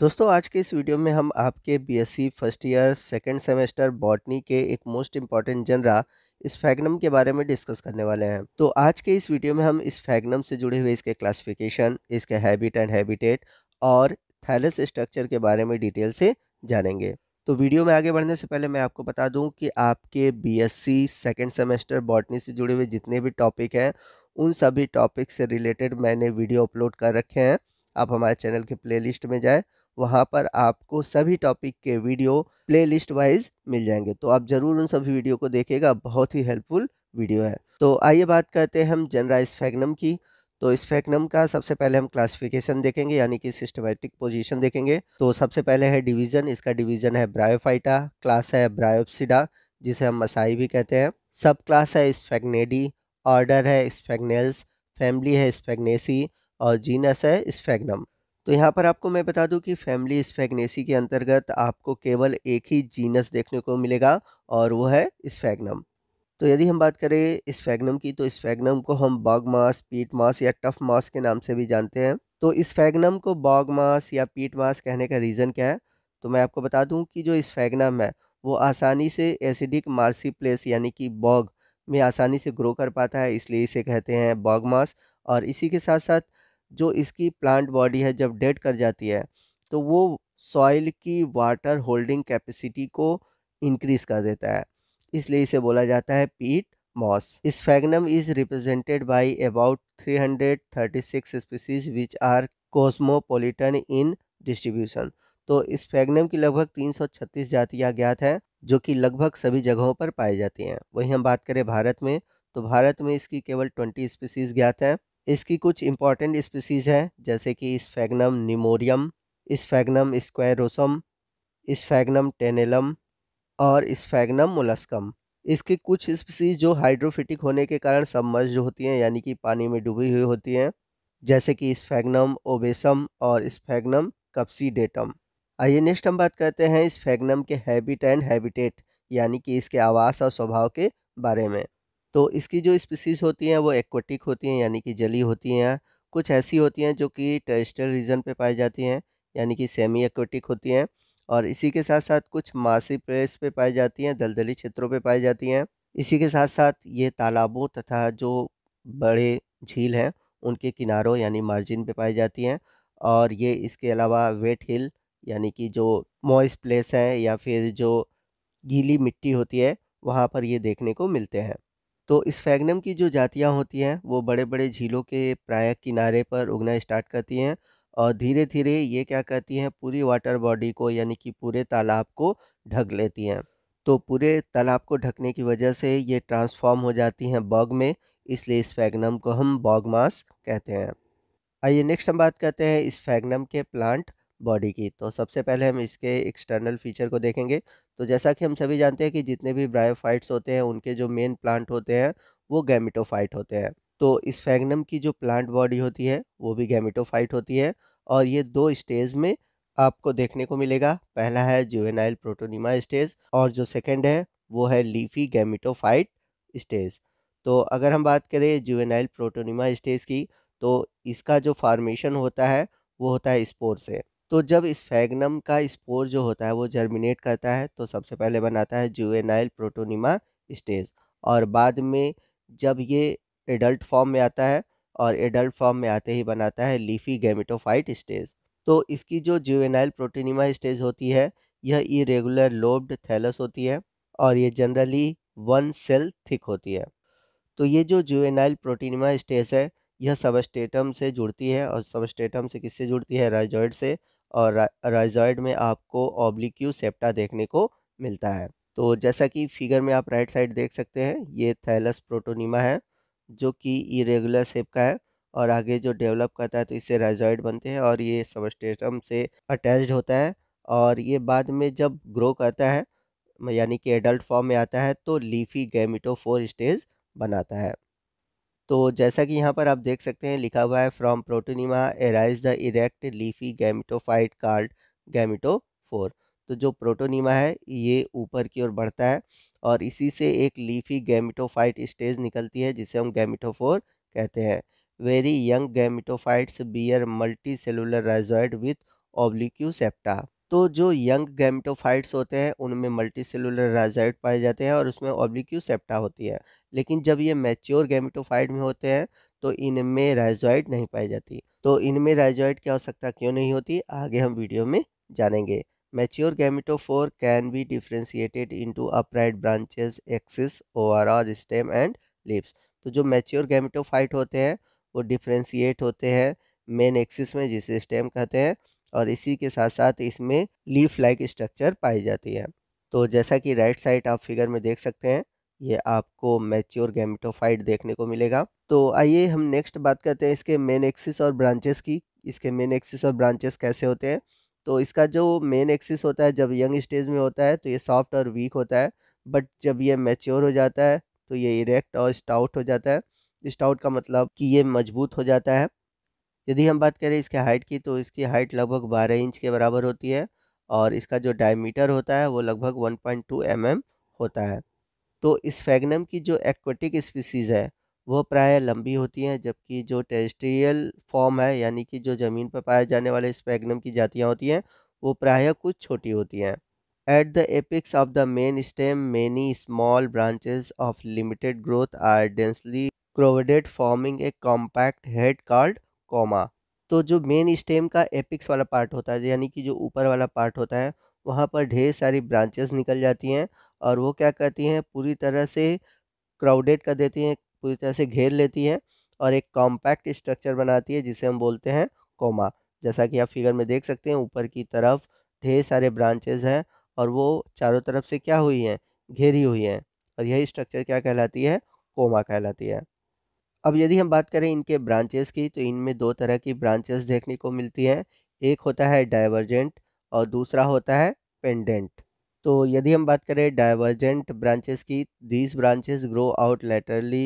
दोस्तों आज के इस वीडियो में हम आपके BSc first year second semester botany के एक मोस्ट इम्पॉर्टेंट जनरा इस फैगनम के बारे में डिस्कस करने वाले हैं तो आज के इस वीडियो में हम इस फैगनम से जुड़े हुए इसके क्लासिफिकेशन इसके हैबिट एंड हैबिटेट और थैलस स्ट्रक्चर के बारे में डिटेल से जानेंगे तो वीडियो में आगे बढ़ने से पहले मैं आपको बता दूँ कि आपके बी सेकेंड सेमेस्टर बॉटनी से जुड़े हुए जितने भी टॉपिक हैं उन सभी टॉपिक से रिलेटेड मैंने वीडियो अपलोड कर रखे हैं आप हमारे चैनल के प्लेलिस्ट में जाएँ वहाँ पर आपको सभी टॉपिक के वीडियो प्लेलिस्ट वाइज मिल जाएंगे तो आप ज़रूर उन सभी वीडियो को देखेगा बहुत ही हेल्पफुल वीडियो है तो आइए बात करते हैं हम जनरा फैगनम की तो फैगनम का सबसे पहले हम क्लासिफिकेशन देखेंगे यानी कि सिस्टमेटिक पोजीशन देखेंगे तो सबसे पहले है डिवीज़न इसका डिवीज़न है ब्रायोफाइटा क्लास है ब्रायोप्सिडा जिसे हम मसाई भी कहते हैं सब क्लास है स्पेगनेडी ऑर्डर है स्फेगनेल्स फैमिली है स्पेगनेसी और जीनस है स्पेगनम तो यहाँ पर आपको मैं बता दूँ कि फैमिली स्फेगनेसी के अंतर्गत आपको केवल एक ही जीनस देखने को मिलेगा और वो है स्फेगनम तो यदि हम बात करें स्फेगनम की तो स्फेगनम को हम बाग मास पीट मास या टफ मास के नाम से भी जानते हैं तो स्फेगनम को बाग मास या पीट मास कहने का रीज़न क्या है तो मैं आपको बता दूँ कि जो स्फेगनम है वो आसानी से एसिडिक मार्सी प्लेस यानी कि बॉग में आसानी से ग्रो कर पाता है इसलिए इसे कहते हैं बॉग मास और इसी के साथ साथ जो इसकी प्लांट बॉडी है जब डेड कर जाती है तो वो सॉइल की वाटर होल्डिंग कैपेसिटी को इंक्रीज़ कर देता है इसलिए इसे बोला जाता है पीट मॉस इस sphagnum is represented by about 336 species which are cosmopolitan in distribution तो इस फैगनम की लगभग 336 जातियां ज्ञात हैं जो कि लगभग सभी जगहों पर पाई जाती हैं वहीं हम बात करें भारत में तो भारत में इसकी केवल 20 स्पीसीज ज्ञात हैं इसकी कुछ इंपॉर्टेंट स्पीसीज़ हैं जैसे कि sphagnum nemoreum sphagnum squarrosum sphagnum tenellum और स्फेगनम मुलस्कम इसकी कुछ स्पीसीज जो हाइड्रोफिटिक होने के कारण सबमर्ज होती हैं यानी कि पानी में डूबी हुई होती हैं जैसे कि स्फेगनम ओबेसम और स्फेगनम कप्सीडेटम आइए नेक्स्ट हम बात करते हैं स्फेगनम के हैबिट एंड हैबिटेट यानी कि इसके आवास और स्वभाव के बारे में तो इसकी जो स्पीसीज़ होती हैं वो एक्वेटिक होती हैं यानी कि जली होती हैं कुछ ऐसी होती हैं जो कि टेरिस्टल रीजन पे पाई जाती हैं यानी कि सेमी एक्वेटिक होती हैं और इसी के साथ साथ कुछ मासी प्लेस पे पाई जाती हैं दलदली क्षेत्रों पे पाई जाती हैं इसी के साथ साथ ये तालाबों तथा जो बड़े झील हैं उनके किनारों यानी मार्जिन पर पाई जाती हैं और ये इसके अलावा वेट हिल यानी कि जो मॉइस प्लेस हैं या फिर जो गीली मिट्टी होती है वहाँ पर ये देखने को मिलते हैं तो इस फैगनम की जो जातियाँ होती हैं वो बड़े बड़े झीलों के प्राय किनारे पर उगना स्टार्ट करती हैं और धीरे धीरे ये क्या करती हैं पूरी वाटर बॉडी को यानी कि पूरे तालाब को ढक लेती हैं तो पूरे तालाब को ढकने की वजह से ये ट्रांसफॉर्म हो जाती हैं बॉग में इसलिए इस फैगनम को हम बॉग मास कहते हैं आइए नेक्स्ट हम बात करते हैं इस फैगनम के प्लांट बॉडी की तो सबसे पहले हम इसके एक्सटर्नल फीचर को देखेंगे तो जैसा कि हम सभी जानते हैं कि जितने भी ब्रायोफाइट्स होते हैं उनके जो मेन प्लांट होते हैं वो गैमिटोफाइट होते हैं तो इस फैगनम की जो प्लांट बॉडी होती है वो भी गैमिटोफाइट होती है और ये दो स्टेज में आपको देखने को मिलेगा पहला है जुवेनाइल प्रोटोनिमा स्टेज और जो सेकेंड है वो है लीफी गैमिटोफाइट स्टेज तो अगर हम बात करें जुवेनाइल प्रोटोनिमा स्टेज की तो इसका जो फार्मेशन होता है वो होता है स्पोर से तो जब इस फैगनम का स्पोर जो होता है वो जर्मिनेट करता है तो सबसे पहले बनाता है जुवेनाइल प्रोटोनिमा स्टेज और बाद में जब ये एडल्ट फॉर्म में आता है और एडल्ट फॉर्म में आते ही बनाता है लीफी गेमिटोफाइट स्टेज तो इसकी जो जुवेनाइल प्रोटीनिमा स्टेज होती है यह इरेगुलर लोब्ड थैलस होती है और ये जनरली वन सेल थिक होती है तो ये जो जुवेनाइल प्रोटीनिमा स्टेज है यह सबस्टेटम से जुड़ती है और सबस्टेटम से किससे जुड़ती है राइजॉइड से और राइजॉइड में आपको ऑब्लिक्यू सेप्टा देखने को मिलता है तो जैसा कि फिगर में आप राइट साइड देख सकते हैं ये थैलस प्रोटोनिमा है जो कि इरेगुलर सेप का है और आगे जो डेवलप करता है तो इससे राइजॉइड बनते हैं और ये सबस्टेटम से अटैच्ड होता है और ये बाद में जब ग्रो करता है यानी कि एडल्ट फॉर्म में आता है तो लीफी फोर स्टेज बनाता है तो जैसा कि यहाँ पर आप देख सकते हैं लिखा हुआ है from protonema arise the erect leafy gametophyte called gametophore तो जो प्रोटोनिमा है ये ऊपर की ओर बढ़ता है और इसी से एक लीफी गैमिटोफाइट स्टेज निकलती है जिसे हम गैमिटोफोर कहते हैं very young gametophytes bear multi cellular rhizoid with oblique septa तो जो यंग गैमिटोफाइट्स होते हैं उनमें मल्टी सेलुलर राइजाइट पाए जाते हैं और उसमें ऑब्लिक्यू सेप्टा होती है लेकिन जब ये मैच्योर गैमिटोफाइट में होते हैं तो इनमें राइजॉइड नहीं पाई जाती तो इनमें राइजॉइड की आवश्यकता क्यों नहीं होती आगे हम वीडियो में जानेंगे mature mature gametophore can be differentiated upright upright axis over are stem and lips तो जो मैच्योर गैमिटोफाइट होते हैं वो डिफ्रेंशिएट होते हैं मेन एक्सिस में जिसे स्टेम कहते हैं और इसी के साथ साथ इसमें लीफ लाइक स्ट्रक्चर पाई जाती है तो जैसा कि राइट साइड आप फिगर में देख सकते हैं ये आपको मैच्योर गैमिटोफाइट देखने को मिलेगा तो आइए हम नेक्स्ट बात करते हैं इसके मेन एक्सिस और ब्रांचेस की इसके मेन एक्सिस और ब्रांचेस कैसे होते हैं तो इसका जो मेन एक्सिस होता है जब यंग स्टेज में होता है तो ये सॉफ्ट और वीक होता है बट जब ये मैच्योर हो जाता है तो ये इरेक्ट और स्टाउट हो जाता है स्टाउट का मतलब कि ये मजबूत हो जाता है यदि हम बात करें इसके हाइट की तो इसकी हाइट लगभग बारह इंच के बराबर होती है और इसका जो डायमीटर होता है वो लगभग one point two m m होता है तो इस फैगनम की जो एक्वेटिक स्पीसीज़ है वह प्राय लंबी होती हैं जबकि जो टेरेस्ट्रियल फॉर्म है यानी कि जो ज़मीन पर पाए जाने वाले फैगनम की जातियाँ होती हैं वो प्रायः कुछ छोटी होती हैं at the apex of the main stem many small branches of limited growth are densely crowded forming a compact head called coma तो जो मेन स्टेम का एपिक्स वाला पार्ट होता है यानी कि जो ऊपर वाला पार्ट होता है वहाँ पर ढेर सारी ब्रांचेस निकल जाती हैं और वो क्या करती हैं पूरी तरह से क्राउडेड कर देती हैं पूरी तरह से घेर लेती हैं और एक कॉम्पैक्ट स्ट्रक्चर बनाती है जिसे हम बोलते हैं कॉमा जैसा कि आप फिगर में देख सकते हैं ऊपर की तरफ ढेर सारे ब्रांचेज हैं और वो चारों तरफ से क्या हुई हैं घेरी हुई हैं और यही स्ट्रक्चर क्या कहलाती है कोमा कहलाती है अब यदि हम बात करें इनके ब्रांचेस की तो इनमें दो तरह की ब्रांचेस देखने को मिलती हैं एक होता है डाइवर्जेंट और दूसरा होता है पेंडेंट तो यदि हम बात करें डाइवर्जेंट ब्रांचेस की these branches grow out laterally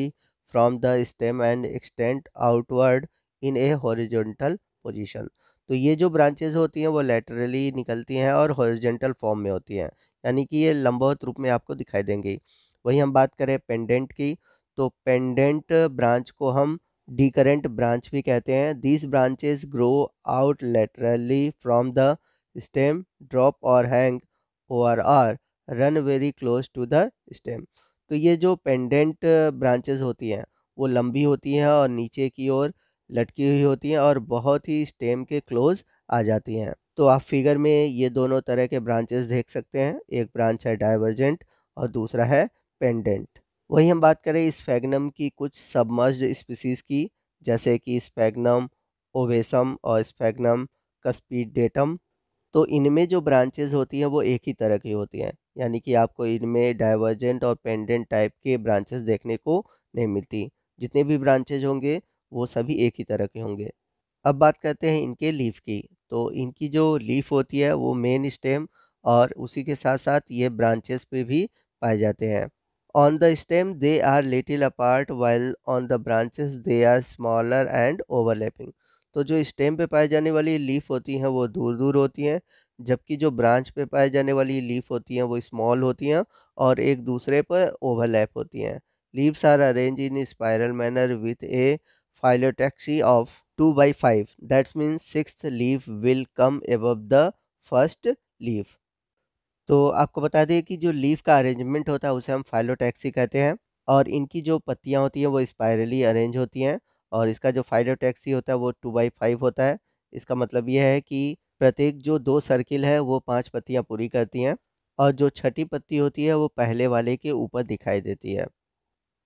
from the stem and extend outward in a horizontal position तो ये जो ब्रांचेज होती हैं वो लेटरली निकलती हैं और हॉरिजेंटल फॉर्म में होती हैं यानी कि ये लंबवत रूप में आपको दिखाई देंगी वहीं हम बात करें पेंडेंट की तो पेंडेंट ब्रांच को हम डी करेंट ब्रांच भी कहते हैं these branches grow out laterally from the stem drop और हैंग और are run very close to the stem तो ये जो पेंडेंट ब्रांचेज होती हैं वो लंबी होती हैं और नीचे की ओर लटकी हुई होती हैं और बहुत ही स्टेम के क्लोज आ जाती हैं तो आप फिगर में ये दोनों तरह के ब्रांचेस देख सकते हैं एक ब्रांच है डाइवर्जेंट और दूसरा है पेंडेंट वहीं हम बात करें स्पैगनम की कुछ सबमर्ज स्पीसीज़ की जैसे कि स्पैगनम ओवेसम और स्पैगनम कस्पीडेटम तो इनमें जो ब्रांचेज होती हैं वो एक ही तरह की होती हैं यानी कि आपको इनमें डाइवर्जेंट और पेंडेंट टाइप के ब्रांचेज देखने को नहीं मिलती जितने भी ब्रांचेज होंगे वो सभी एक ही तरह के होंगे अब बात करते हैं इनके लीफ की तो इनकी जो लीफ होती है वो मेन स्टेम और उसी के साथ साथ ये ब्रांचेस पे भी पाए जाते हैं On the stem, they are little apart, while on the branches they are smaller and overlapping. तो जो स्टेम पे पाए जाने वाली लीफ होती हैं वो दूर दूर होती हैं जबकि जो ब्रांच पे पाए जाने वाली लीफ होती हैं वो स्मॉल होती हैं और एक दूसरे पर ओवरलैप होती हैं leaves are arrange in spiral manner with a phyllotaxy of two by five that's means six leaf will come above the first leaf तो आपको बता दें कि जो लीफ का अरेंजमेंट होता है उसे हम फाइलोटैक्सी कहते हैं और इनकी जो पत्तियाँ होती हैं वो स्पायरली अरेंज होती हैं और इसका जो फाइलोटैक्सी होता है वो टू बाई फाइव होता है इसका मतलब यह है कि प्रत्येक जो दो सर्किल है वो पांच पत्तियाँ पूरी करती हैं और जो छठी पत्ती होती है वो पहले वाले के ऊपर दिखाई देती है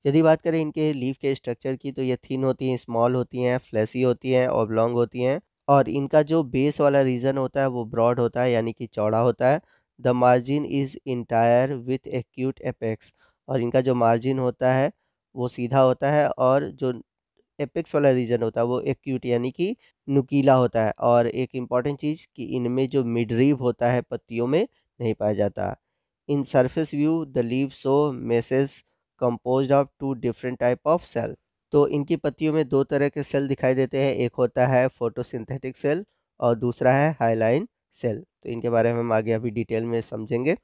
यदि बात करें इनके लीफ के स्ट्रक्चर की तो ये थीन होती हैं स्मॉल होती हैं फ्लैसी होती हैं ओब्लोंग होती हैं और इनका जो बेस वाला रीजन होता है वो ब्रॉड होता है यानी कि चौड़ा होता है the margin is entire with acute apex और इनका जो मार्जिन होता है वो सीधा होता है और जो एपेक्स वाला रीजन होता है वो एक्यूट यानी कि नुकीला होता है और एक इम्पॉर्टेंट चीज़ कि इनमें जो मिडरीव होता है पत्तियों में नहीं पाया जाता in surface view the leave so messes compose of two different type of cell तो इनकी पत्तियों में दो तरह के सेल दिखाई देते हैं एक होता है फोटोसिंथेटिक सेल और दूसरा है हाईलाइन सेल तो इनके बारे में हम आगे अभी डिटेल में समझेंगे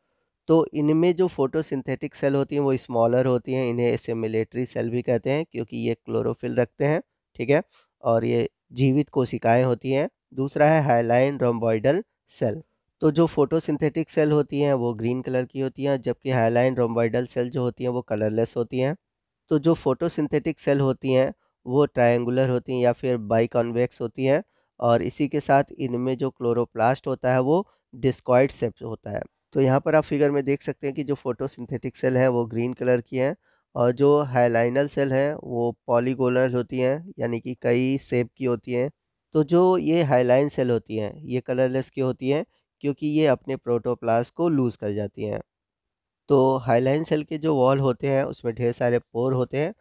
तो इनमें जो फोटोसिंथेटिक सेल होती हैं वो स्मॉलर होती हैं इन्हें एसेमिलेटरी सेल भी कहते हैं क्योंकि ये क्लोरोफिल रखते हैं ठीक है और ये जीवित कोशिकाएं होती हैं दूसरा है हाइलाइन रोम्बॉइडल सेल तो जो फोटोसिंथेटिक सेल होती हैं वो ग्रीन कलर की होती हैं जबकि हाइलाइन रोम्बॉइडल सेल जो होती हैं वो कलरलेस होती हैं तो जो फोटोसिंथेटिक सेल होती हैं वो ट्राइंगुलर होती हैं या फिर बाइकॉन्वेक्स होती हैं और इसी के साथ इनमें जो क्लोरोप्लास्ट होता है वो डिस्कॉइड सेप होता है तो यहाँ पर आप फिगर में देख सकते हैं कि जो फोटोसिंथेटिक सेल हैं वो ग्रीन कलर की हैं और जो हाइलाइनल सेल हैं वो पॉलीगोलर होती हैं यानी कि कई सेप की होती हैं तो जो ये हाइलाइन सेल होती हैं ये कलरलेस की होती हैं क्योंकि ये अपने प्रोटोप्लास्ट को लूज़ कर जाती हैं तो हाइलाइन सेल के जो वॉल होते हैं उसमें ढेर सारे पोर होते हैं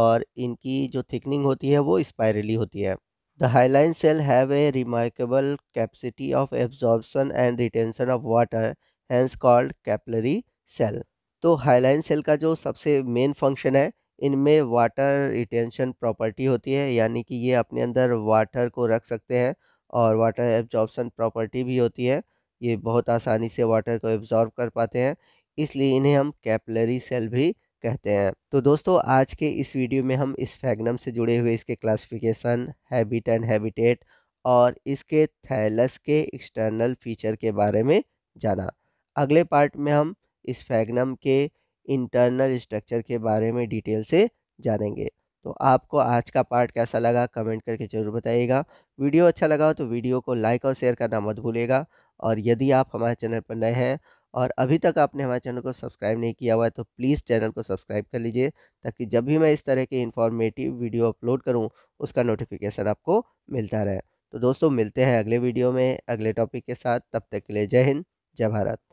और इनकी जो थिकनिंग होती है वो स्पायरली होती है The hyaline cell have a remarkable capacity of absorption and retention of water, hence called capillary cell. तो हाईलाइन सेल का जो सबसे मेन फंक्शन है इनमें वाटर रिटेंशन प्रॉपर्टी होती है यानी कि ये अपने अंदर वाटर को रख सकते हैं और वाटर एब्जॉर्बसन प्रॉपर्टी भी होती है ये बहुत आसानी से वाटर को एब्जॉर्ब कर पाते हैं इसलिए इन्हें हम कैपलरी सेल भी कहते हैं तो दोस्तों आज के इस वीडियो में हम इस फैगनम से जुड़े हुए इसके क्लासिफिकेशन हैबिट एंड हैबिटेट और इसके थैलस के एक्सटर्नल फीचर के बारे में जाना अगले पार्ट में हम इस फैगनम के इंटरनल स्ट्रक्चर के बारे में डिटेल से जानेंगे तो आपको आज का पार्ट कैसा लगा कमेंट करके ज़रूर बताइएगा वीडियो अच्छा लगा हो तो वीडियो को लाइक और शेयर करना मत भूलिएगा और यदि आप हमारे चैनल पर नए हैं और अभी तक आपने हमारे चैनल को सब्सक्राइब नहीं किया हुआ है तो प्लीज़ चैनल को सब्सक्राइब कर लीजिए ताकि जब भी मैं इस तरह के इन्फॉर्मेटिव वीडियो अपलोड करूँ उसका नोटिफिकेशन आपको मिलता रहे तो दोस्तों मिलते हैं अगले वीडियो में अगले टॉपिक के साथ तब तक के लिए जय हिंद जय भारत